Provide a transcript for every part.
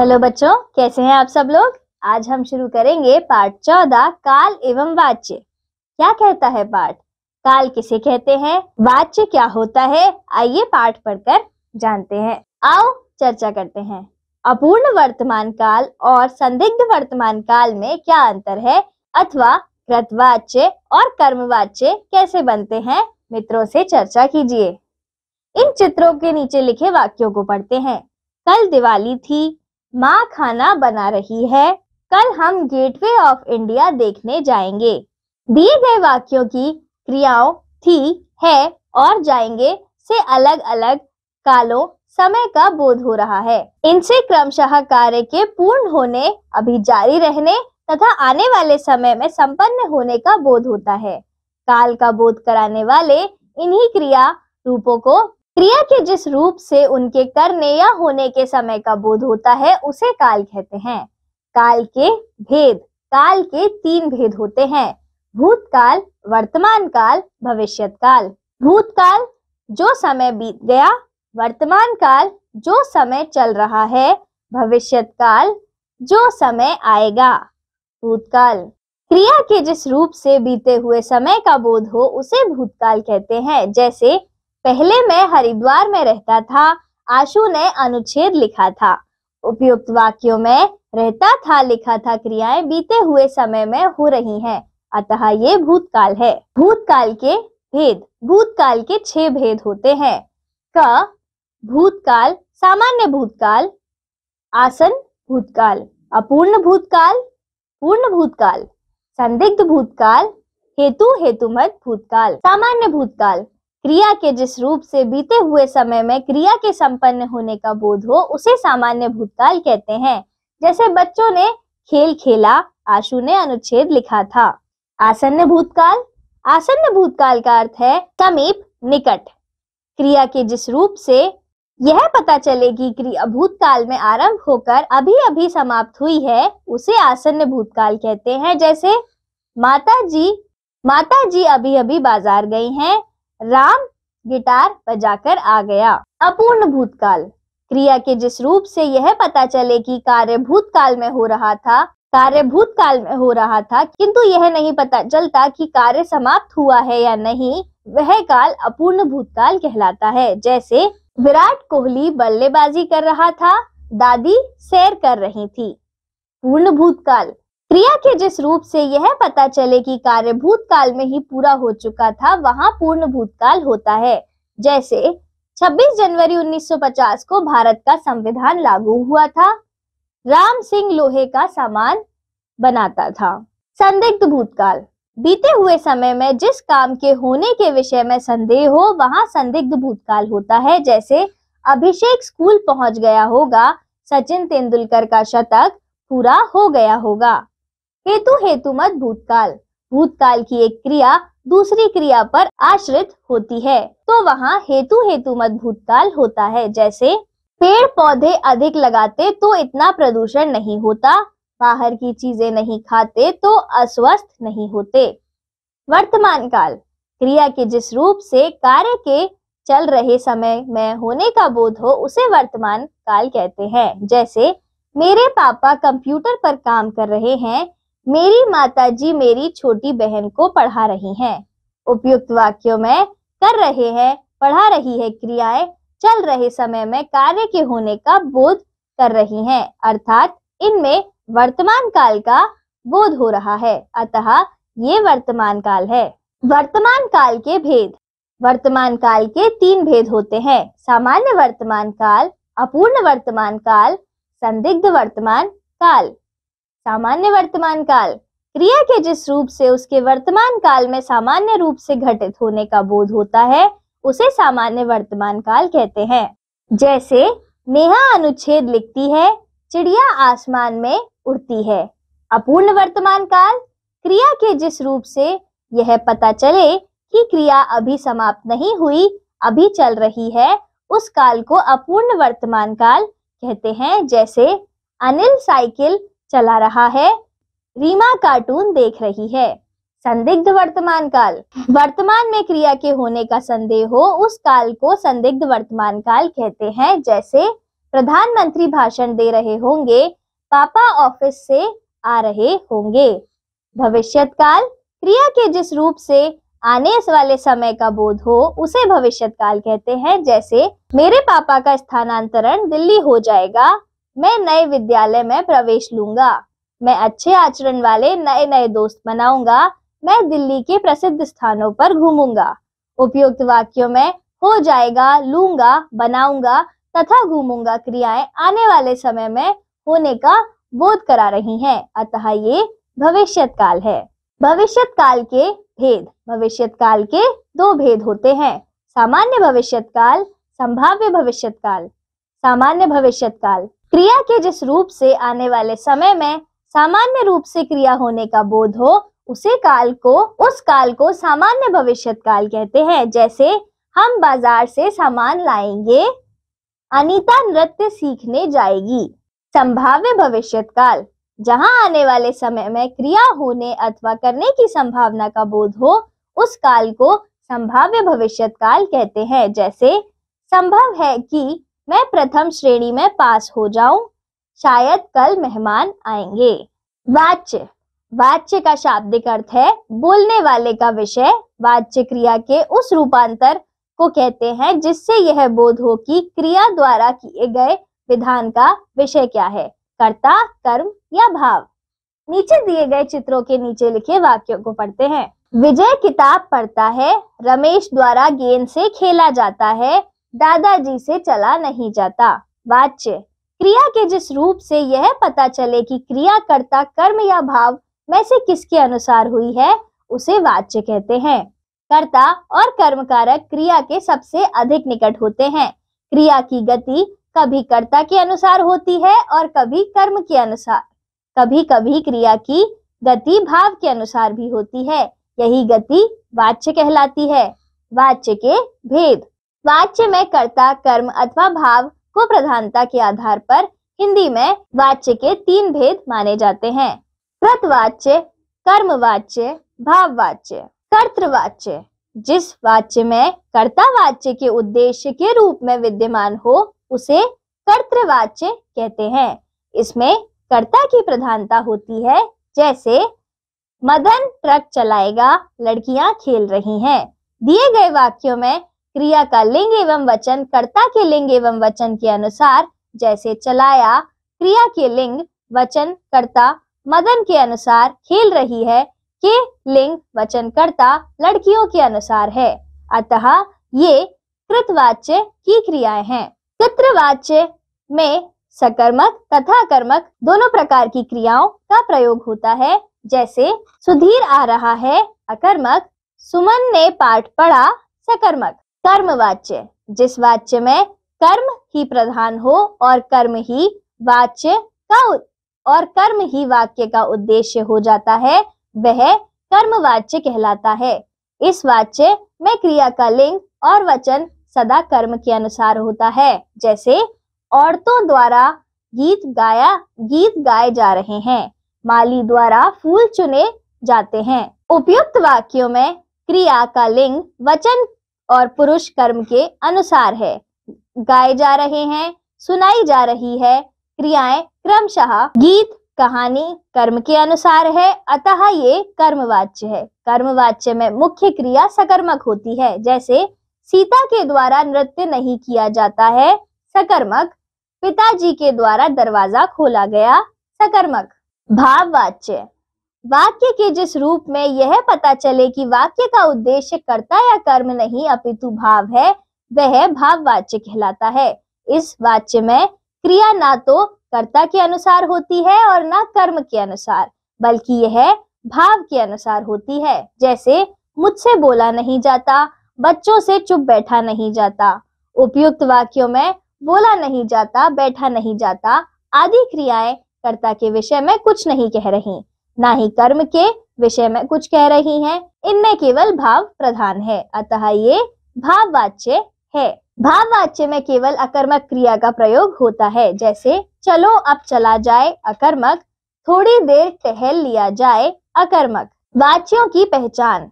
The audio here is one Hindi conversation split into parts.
हेलो बच्चों कैसे हैं आप सब लोग आज हम शुरू करेंगे पाठ चौदह काल एवं वाच्य क्या कहता है पाठ काल किसे कहते हैं वाच्य क्या होता है आइए पाठ पढ़कर जानते हैं आओ चर्चा करते हैं अपूर्ण वर्तमान काल और संदिग्ध वर्तमान काल में क्या अंतर है अथवा कृतवाच्य और कर्मवाच्य कैसे बनते हैं मित्रों से चर्चा कीजिए इन चित्रों के नीचे लिखे वाक्यों को पढ़ते हैं कल दिवाली थी माँ खाना बना रही है कल हम गेटवे ऑफ इंडिया देखने जाएंगे दिए गए वाक्यों की क्रियाओं थी है और जाएंगे से अलग अलग कालों समय का बोध हो रहा है इनसे क्रमशः कार्य के पूर्ण होने अभी जारी रहने तथा आने वाले समय में संपन्न होने का बोध होता है काल का बोध कराने वाले इन्हीं क्रिया रूपों को क्रिया के जिस रूप से उनके करने या होने के समय का बोध होता है उसे काल कहते हैं काल के भेद काल के तीन भेद होते हैं भूतकाल वर्तमान काल भविष्य काल भूतकाल जो समय बीत गया वर्तमान काल जो समय चल रहा है भविष्य काल जो समय आएगा भूतकाल क्रिया के जिस रूप से बीते हुए समय का बोध हो उसे भूतकाल कहते हैं जैसे पहले मैं हरिद्वार में रहता था आशु ने अनुच्छेद लिखा था उपयुक्त वाक्यों में रहता था लिखा था क्रियाएं बीते हुए समय में हो रही हैं अतः ये भूतकाल है भूतकाल के भेद भूतकाल के छह भेद होते हैं क भूतकाल सामान्य भूतकाल आसन भूतकाल अपूर्ण भूतकाल पूर्ण भूतकाल संदिग्ध भूतकाल हेतु हेतुमत भूतकाल सामान्य भूतकाल क्रिया के जिस रूप से बीते हुए समय में क्रिया के संपन्न होने का बोध हो उसे सामान्य भूतकाल कहते हैं जैसे बच्चों ने खेल खेला आशु ने अनुच्छेद लिखा था आसन्न भूतकाल आसन्न भूतकाल का अर्थ है समीप निकट क्रिया के जिस रूप से यह पता चले कि क्रिया भूतकाल में आरंभ होकर अभी अभी समाप्त हुई है उसे आसन्न भूतकाल कहते हैं जैसे माता जी माता जी अभी अभी बाजार गई हैं राम गिटार बजाकर आ गया अपूर्ण भूतकाल क्रिया के जिस रूप से यह पता चले कि कार्य भूतकाल में हो रहा था कार्य भूतकाल में हो रहा था किंतु यह नहीं पता चलता कि कार्य समाप्त हुआ है या नहीं वह काल अपूर्ण भूतकाल कहलाता है जैसे विराट कोहली बल्लेबाजी कर रहा था दादी सैर कर रही थी पूर्ण भूतकाल क्रिया के जिस रूप से यह पता चले कि कार्य भूतकाल में ही पूरा हो चुका था वहां पूर्ण भूतकाल होता है जैसे 26 जनवरी 1950 को भारत का संविधान लागू हुआ था राम सिंह लोहे का सामान बनाता था संदिग्ध भूतकाल बीते हुए समय में जिस काम के होने के विषय में संदेह हो वहां संदिग्ध भूतकाल होता है जैसे अभिषेक स्कूल पहुंच गया होगा सचिन तेंदुलकर का शतक पूरा हो गया होगा हेतु हेतु मत भूतकाल भूतकाल की एक क्रिया दूसरी क्रिया पर आश्रित होती है तो वहाँ हेतु हेतु मत भूतकाल होता है जैसे पेड़ पौधे अधिक लगाते तो इतना प्रदूषण नहीं होता बाहर की चीजें नहीं खाते तो अस्वस्थ नहीं होते वर्तमान काल क्रिया के जिस रूप से कार्य के चल रहे समय में होने का बोध हो उसे वर्तमान काल कहते हैं जैसे मेरे पापा कंप्यूटर पर काम कर रहे हैं मेरी माताजी मेरी छोटी बहन को पढ़ा रही हैं। उपयुक्त वाक्यों में कर रहे हैं पढ़ा रही है क्रियाएं चल रहे समय में कार्य के होने का बोध कर रही हैं अर्थात इनमें वर्तमान काल का बोध हो रहा है अतः ये वर्तमान काल है वर्तमान काल के भेद वर्तमान काल के तीन भेद होते हैं सामान्य वर्तमान काल अपूर्ण वर्तमान काल संदिग्ध वर्तमान काल सामान्य वर्तमान काल क्रिया के जिस रूप से उसके वर्तमान काल में सामान्य रूप से घटित होने का बोध होता है उसे सामान्य वर्तमान काल कहते हैं जैसे नेहा अनुच्छेद लिखती है चिड़िया आसमान में उड़ती है अपूर्ण वर्तमान काल क्रिया के जिस रूप से यह पता चले कि क्रिया अभी समाप्त नहीं हुई अभी चल रही है उस काल को अपूर्ण वर्तमान काल कहते हैं जैसे अनिल साइकिल चला रहा है रीमा कार्टून देख रही है संदिग्ध वर्तमान काल वर्तमान में क्रिया के होने का संदेह हो उस काल को संदिग्ध वर्तमान काल कहते हैं जैसे प्रधानमंत्री भाषण दे रहे होंगे पापा ऑफिस से आ रहे होंगे भविष्यत काल क्रिया के जिस रूप से आने वाले समय का बोध हो उसे भविष्यत काल कहते हैं जैसे मेरे पापा का स्थानांतरण दिल्ली हो जाएगा मैं नए विद्यालय में प्रवेश लूंगा मैं अच्छे आचरण वाले नए नए दोस्त बनाऊंगा मैं दिल्ली के प्रसिद्ध स्थानों पर घूमूंगा उपयुक्त वाक्यों में हो जाएगा लूंगा बनाऊंगा तथा घूमूंगा क्रियाएं आने वाले समय में होने का बोध करा रही हैं अतः ये भविष्यत काल है भविष्यत काल के भेद भविष्यत काल के दो भेद होते हैं सामान्य भविष्यत काल संभाव्य भविष्यत काल सामान्य भविष्यत काल क्रिया के जिस रूप से आने वाले समय में सामान्य रूप से क्रिया होने का बोध हो उसे काल को उस काल को सामान्य भविष्य काल कहते हैं जैसे हम बाजार से सामान लाएंगे अनीता नृत्य सीखने जाएगी संभाव्य भविष्य काल जहाँ आने वाले समय में क्रिया होने अथवा करने की संभावना का बोध हो उस काल को संभाव्य भविष्य काल कहते हैं जैसे संभव है कि मैं प्रथम श्रेणी में पास हो जाऊं शायद कल मेहमान आएंगे वाच्य वाच्य का शाब्दिक अर्थ है बोलने वाले का विषय वाच्य क्रिया के उस रूपांतर को कहते हैं जिससे यह बोध हो कि क्रिया द्वारा किए गए विधान का विषय क्या है कर्ता कर्म या भाव नीचे दिए गए चित्रों के नीचे लिखे वाक्यों को पढ़ते हैं विजय किताब पढ़ता है रमेश द्वारा गेंद से खेला जाता है दादाजी से चला नहीं जाता वाच्य क्रिया के जिस रूप से यह पता चले कि क्रियाकर्ता कर्म या भाव में से किसके अनुसार हुई है उसे वाच्य कहते हैं कर्ता और कर्म कारक क्रिया के सबसे अधिक निकट होते हैं क्रिया की गति कभी कर्ता के अनुसार होती है और कभी कर्म के अनुसार कभी कभी क्रिया की गति भाव के अनुसार भी होती है यही गति वाच्य कहलाती है वाच्य के भेद वाच्य में कर्ता कर्म अथवा भाव को प्रधानता के आधार पर हिंदी में वाच्य के तीन भेद माने जाते हैं कृतवाच्य कर्मवाच्य भाववाच्य कर्तवाच्य जिस वाच्य में कर्ता वाच्य के उद्देश्य के रूप में विद्यमान हो उसे कर्तवाच्य कहते हैं इसमें कर्ता की प्रधानता होती है जैसे मदन ट्रक चलाएगा लड़कियां खेल रही हैं दिए गए वाक्यों में क्रिया का लिंग एवं वचन कर्ता के लिंग एवं वचन के अनुसार जैसे चलाया क्रिया के लिंग वचन कर्ता मदन के अनुसार खेल रही है के लिंग वचन कर्ता लड़कियों के अनुसार है अतः ये कृतवाच्य की क्रियाएं हैं कृतवाच्य में सकर्मक तथा कर्मक दोनों प्रकार की क्रियाओं का प्रयोग होता है जैसे सुधीर आ रहा है अकर्मक सुमन ने पाठ पढ़ा सकर्मक कर्म वाच्य जिस वाच्य में कर्म ही प्रधान हो और कर्म ही वाच्य का और कर्म ही वाक्य का उद्देश्य हो जाता है वह कर्म वाच्य कहलाता है इस वाच्य में क्रिया का लिंग और वचन सदा कर्म के अनुसार होता है जैसे औरतों द्वारा गीत गाया गीत गाए जा रहे हैं माली द्वारा फूल चुने जाते हैं उपयुक्त वाक्यों में क्रिया का लिंग वचन और पुरुष कर्म के अनुसार है गाए जा रहे हैं सुनाई जा रही है क्रियाएं क्रमशः गीत कहानी कर्म के अनुसार है अतः ये कर्मवाच्य है कर्मवाच्य में मुख्य क्रिया सकर्मक होती है जैसे सीता के द्वारा नृत्य नहीं किया जाता है सकर्मक पिताजी के द्वारा दरवाजा खोला गया सकर्मक भाववाच्य वाक्य के जिस रूप में यह पता चले कि वाक्य का उद्देश्य कर्ता या कर्म नहीं अपितु भाव है वह भाववाच्य कहलाता है इस वाच्य में क्रिया ना तो कर्ता के अनुसार होती है और ना कर्म के अनुसार बल्कि यह भाव के अनुसार होती है जैसे मुझसे बोला नहीं जाता बच्चों से चुप बैठा नहीं जाता उपयुक्त वाक्यों में बोला नहीं जाता बैठा नहीं जाता आदि क्रियाएं कर्ता के विषय में कुछ नहीं कह रही ना ही कर्म के विषय में कुछ कह रही हैं इनमें केवल भाव प्रधान है अतः ये भाववाच्य है भाववाच्य में केवल अकर्मक क्रिया का प्रयोग होता है जैसे चलो अब चला जाए अकर्मक थोड़ी देर टहल लिया जाए अकर्मक वाच्यों की पहचान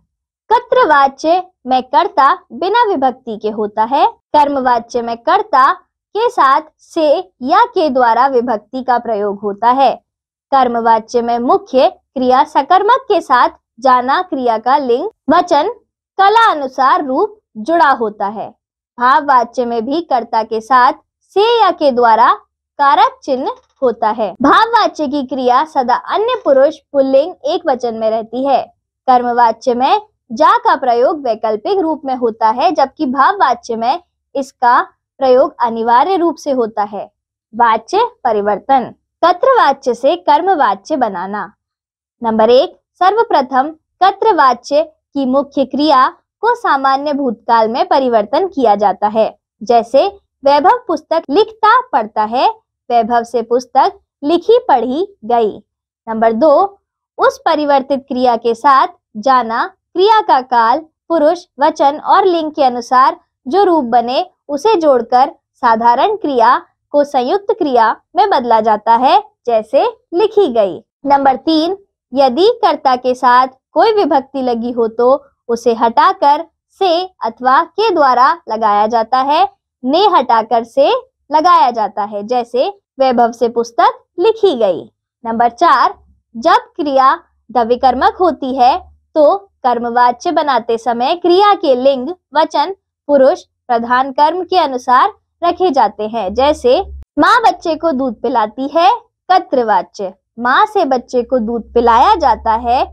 कत्र वाच्य में कर्ता बिना विभक्ति के होता है कर्म वाच्य में कर्ता के साथ से या के द्वारा विभक्ति का प्रयोग होता है कर्मवाच्य में मुख्य क्रिया सकर्मक के साथ जाना क्रिया का लिंग वचन कला अनुसार रूप जुड़ा होता है भाववाच्य में भी कर्ता के साथ से या के द्वारा कारक चिन्ह होता है भाववाच्य की क्रिया सदा अन्य पुरुष पुल्लिंग एक वचन में रहती है कर्मवाच्य में जा का प्रयोग वैकल्पिक रूप में होता है जबकि भाववाच्य में इसका प्रयोग अनिवार्य रूप से होता है वाच्य परिवर्तन कत्रवाच्य से कर्मवाच्य बनाना नंबर एक सर्वप्रथम कत्रवाच्य की मुख्य क्रिया को सामान्य भूतकाल में परिवर्तन किया जाता है जैसे वैभव पुस्तक लिखता पढ़ता है वैभव से पुस्तक लिखी पढ़ी गई नंबर दो उस परिवर्तित क्रिया के साथ जाना क्रिया का काल पुरुष वचन और लिंग के अनुसार जो रूप बने उसे जोड़कर साधारण क्रिया को संयुक्त क्रिया में बदला जाता है जैसे लिखी गई नंबर तीन यदि कर्ता के साथ कोई विभक्ति लगी हो तो उसे हटाकर से अथवा के द्वारा लगाया जाता है ने हटाकर से लगाया जाता है जैसे वैभव से पुस्तक लिखी गई नंबर चार जब क्रिया दविकर्मक होती है तो कर्मवाच्य बनाते समय क्रिया के लिंग वचन पुरुष प्रधान कर्म के अनुसार रखे जाते हैं जैसे माँ बच्चे को दूध पिलाती है कत्रवाच्य माँ से बच्चे को दूध पिलाया जाता है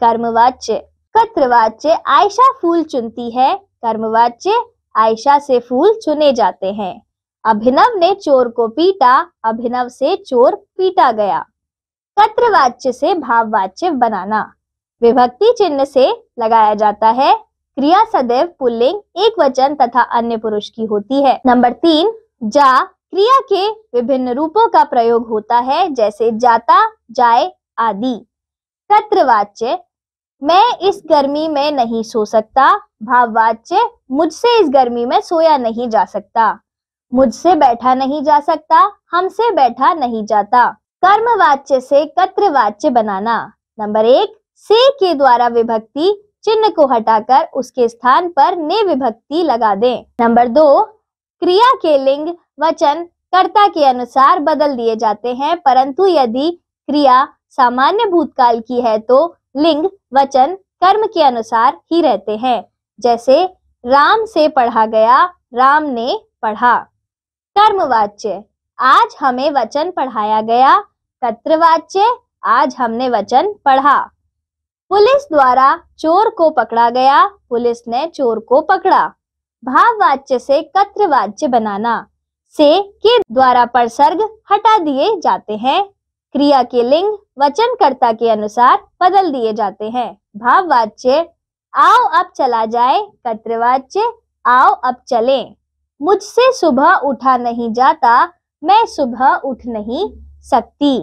कर्मवाच्य कत्रवाच्य आयशा फूल चुनती है कर्मवाच्य आयशा से फूल चुने जाते हैं अभिनव ने चोर को पीटा अभिनव से चोर पीटा गया कत्रवाच्य से भाववाच्य बनाना विभक्ति चिन्ह से लगाया जाता है क्रिया सदैव पुल्लिंग एक वचन तथा अन्य पुरुष की होती है नंबर तीन जा क्रिया के विभिन्न रूपों का प्रयोग होता है जैसे जाता जाए आदि कत्रवाच्य मैं इस गर्मी में नहीं सो सकता भाववाच्य मुझसे इस गर्मी में सोया नहीं जा सकता मुझसे बैठा नहीं जा सकता हमसे बैठा नहीं जाता कर्मवाच्य से कत्रवाच्य बनाना नंबर एक से के द्वारा विभक्ति चिन्ह को हटाकर उसके स्थान पर ने विभक्ति लगा दें। नंबर दो क्रिया के लिंग वचन कर्ता के अनुसार बदल दिए जाते हैं परंतु यदि क्रिया सामान्य भूतकाल की है तो लिंग वचन कर्म के अनुसार ही रहते हैं जैसे राम से पढ़ा गया राम ने पढ़ा कर्मवाच्य आज हमें वचन पढ़ाया गया कर्तवाच्य आज हमने वचन पढ़ा पुलिस द्वारा चोर को पकड़ा गया पुलिस ने चोर को पकड़ा भाववाच्य से कत्रवाच्य बनाना से के द्वारा परसर्ग हटा दिए जाते हैं क्रिया के लिंग वचनकर्ता के अनुसार बदल दिए जाते हैं भाववाच्य आओ अब चला जाए कत्रवाच्य आओ अब चले मुझसे सुबह उठा नहीं जाता मैं सुबह उठ नहीं सकती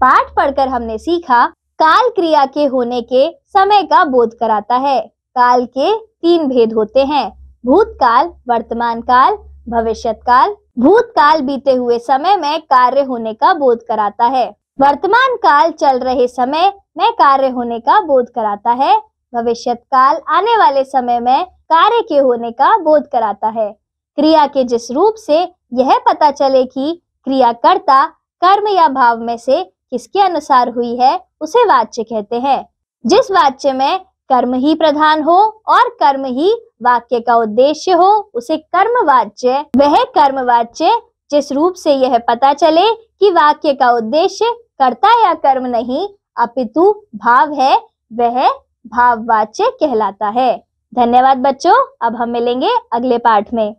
पाठ पढ़कर हमने सीखा काल क्रिया के होने के समय का बोध कराता है काल के तीन भेद होते हैं भूतकाल वर्तमान काल भविष्यत काल भूतकाल बीते हुए समय में कार्य होने का बोध कराता है वर्तमान काल चल रहे समय में कार्य होने का बोध कराता है भविष्यत काल आने वाले समय में कार्य के होने का बोध कराता है क्रिया के जिस रूप से यह पता चले कि क्रियाकर्ता कर्म या भाव में से किसके अनुसार हुई है उसे वाच्य कहते हैं जिस वाच्य में कर्म ही प्रधान हो और कर्म ही वाक्य का उद्देश्य हो उसे कर्म वाच्य वह कर्म वाच्य जिस रूप से यह पता चले कि वाक्य का उद्देश्य कर्ता या कर्म नहीं अपितु भाव है वह भाववाच्य कहलाता है धन्यवाद बच्चों अब हम मिलेंगे अगले पाठ में